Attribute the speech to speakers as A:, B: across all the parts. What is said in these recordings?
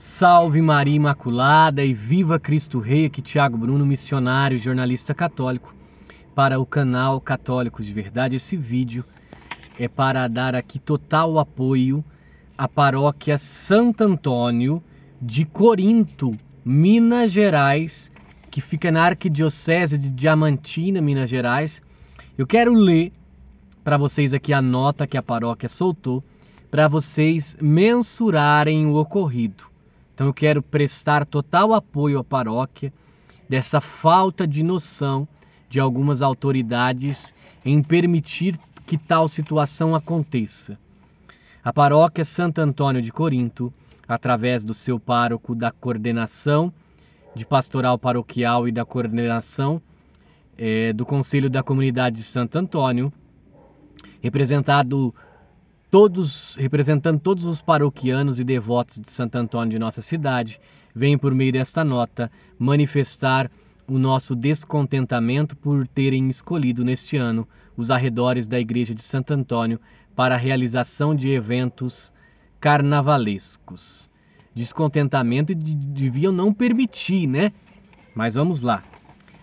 A: Salve Maria Imaculada e viva Cristo Rei, aqui Tiago Bruno, missionário e jornalista católico, para o canal Católicos de Verdade. Esse vídeo é para dar aqui total apoio à paróquia Santo Antônio de Corinto, Minas Gerais, que fica na Arquidiocese de Diamantina, Minas Gerais. Eu quero ler para vocês aqui a nota que a paróquia soltou, para vocês mensurarem o ocorrido. Então eu quero prestar total apoio à paróquia dessa falta de noção de algumas autoridades em permitir que tal situação aconteça. A paróquia Santo Antônio de Corinto, através do seu pároco da coordenação de pastoral paroquial e da coordenação é, do Conselho da Comunidade de Santo Antônio, representado todos representando todos os paroquianos e devotos de Santo Antônio de nossa cidade, vem por meio desta nota manifestar o nosso descontentamento por terem escolhido neste ano os arredores da igreja de Santo Antônio para a realização de eventos carnavalescos. Descontentamento de, deviam não permitir, né? Mas vamos lá.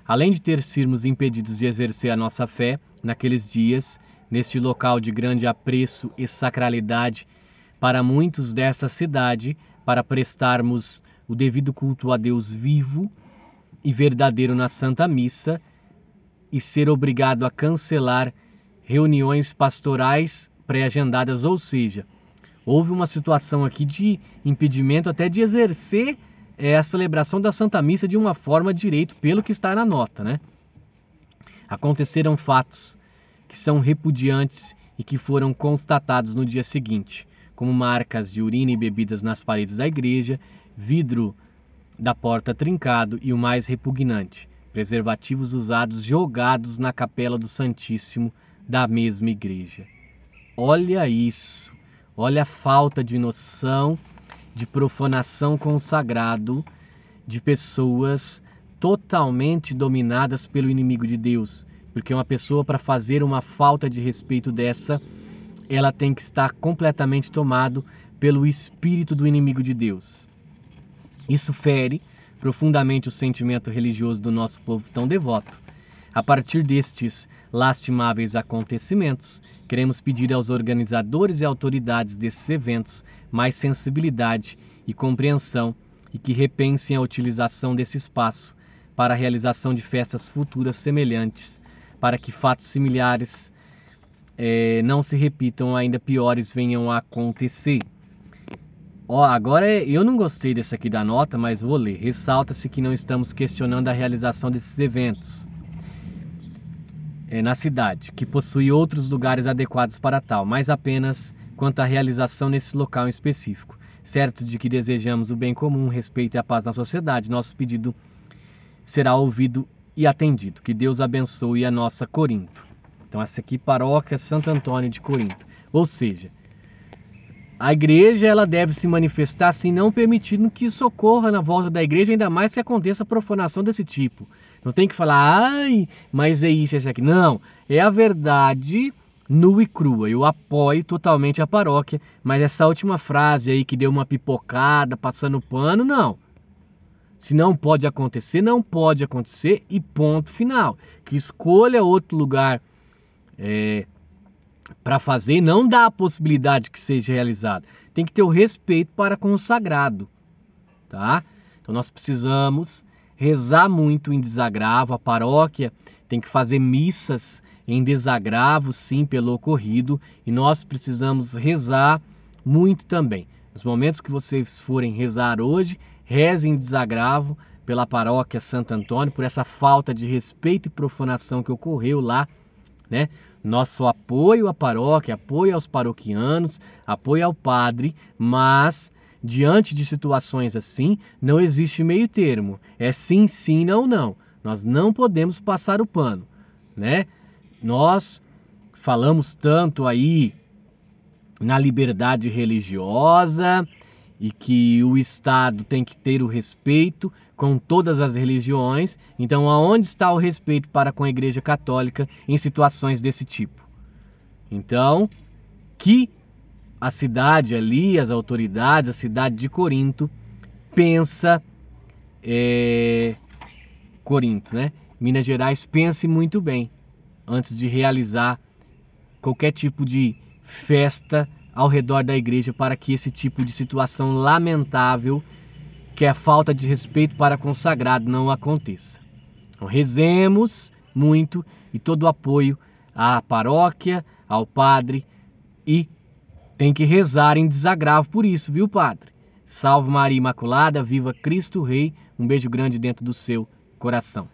A: Além de ter sermos impedidos de exercer a nossa fé naqueles dias, neste local de grande apreço e sacralidade para muitos dessa cidade, para prestarmos o devido culto a Deus vivo e verdadeiro na Santa Missa e ser obrigado a cancelar reuniões pastorais pré-agendadas, ou seja, houve uma situação aqui de impedimento até de exercer é, a celebração da Santa Missa de uma forma direito, pelo que está na nota, né? Aconteceram fatos que são repudiantes e que foram constatados no dia seguinte, como marcas de urina e bebidas nas paredes da igreja, vidro da porta trincado e o mais repugnante, preservativos usados jogados na capela do Santíssimo da mesma igreja. Olha isso! Olha a falta de noção, de profanação consagrado de pessoas totalmente dominadas pelo inimigo de Deus, porque uma pessoa, para fazer uma falta de respeito dessa, ela tem que estar completamente tomado pelo espírito do inimigo de Deus. Isso fere profundamente o sentimento religioso do nosso povo tão devoto. A partir destes lastimáveis acontecimentos, queremos pedir aos organizadores e autoridades desses eventos mais sensibilidade e compreensão e que repensem a utilização desse espaço para a realização de festas futuras semelhantes para que fatos similares é, não se repitam, ainda piores venham a acontecer. Ó, agora eu não gostei dessa aqui da nota, mas vou ler. Ressalta-se que não estamos questionando a realização desses eventos é, na cidade, que possui outros lugares adequados para tal, mas apenas quanto à realização nesse local em específico. Certo de que desejamos o bem comum, respeito e a paz na sociedade, nosso pedido será ouvido e atendido. Que Deus abençoe a nossa Corinto. Então, essa aqui, paróquia Santo Antônio de Corinto. Ou seja, a igreja ela deve se manifestar assim, não permitindo que isso ocorra na volta da igreja, ainda mais que aconteça profanação desse tipo. Não tem que falar, ai, mas é isso, é isso aqui. Não, é a verdade nua e crua. Eu apoio totalmente a paróquia, mas essa última frase aí que deu uma pipocada, passando pano, não. Se não pode acontecer, não pode acontecer e ponto final. Que escolha outro lugar é, para fazer, não dá a possibilidade que seja realizado. Tem que ter o respeito para com o sagrado, tá? Então nós precisamos rezar muito em desagravo, a paróquia tem que fazer missas em desagravo, sim, pelo ocorrido, e nós precisamos rezar muito também. nos momentos que vocês forem rezar hoje, Reze em desagravo pela paróquia Santo Antônio por essa falta de respeito e profanação que ocorreu lá, né? Nosso apoio à paróquia, apoio aos paroquianos, apoio ao padre, mas diante de situações assim, não existe meio termo. É sim, sim, não, não. Nós não podemos passar o pano, né? Nós falamos tanto aí na liberdade religiosa, e que o Estado tem que ter o respeito com todas as religiões. Então, aonde está o respeito para com a Igreja Católica em situações desse tipo? Então, que a cidade ali, as autoridades, a cidade de Corinto pensa é, Corinto, né? Minas Gerais pense muito bem antes de realizar qualquer tipo de festa ao redor da igreja para que esse tipo de situação lamentável, que é a falta de respeito para consagrado, não aconteça. Então, rezemos muito e todo o apoio à paróquia, ao padre e tem que rezar em desagravo por isso, viu, padre? Salve Maria Imaculada, viva Cristo Rei. Um beijo grande dentro do seu coração.